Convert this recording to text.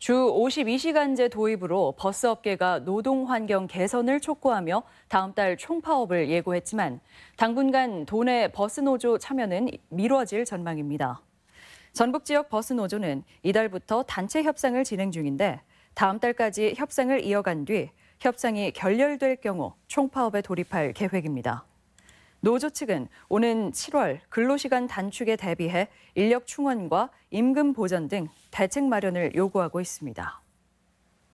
주 52시간제 도입으로 버스 업계가 노동 환경 개선을 촉구하며 다음 달 총파업을 예고했지만 당분간 도내 버스 노조 참여는 미뤄질 전망입니다. 전북 지역 버스 노조는 이달부터 단체 협상을 진행 중인데 다음 달까지 협상을 이어간 뒤 협상이 결렬될 경우 총파업에 돌입할 계획입니다. 노조 측은 오는 7월 근로시간 단축에 대비해 인력 충원과 임금 보전 등 대책 마련을 요구하고 있습니다.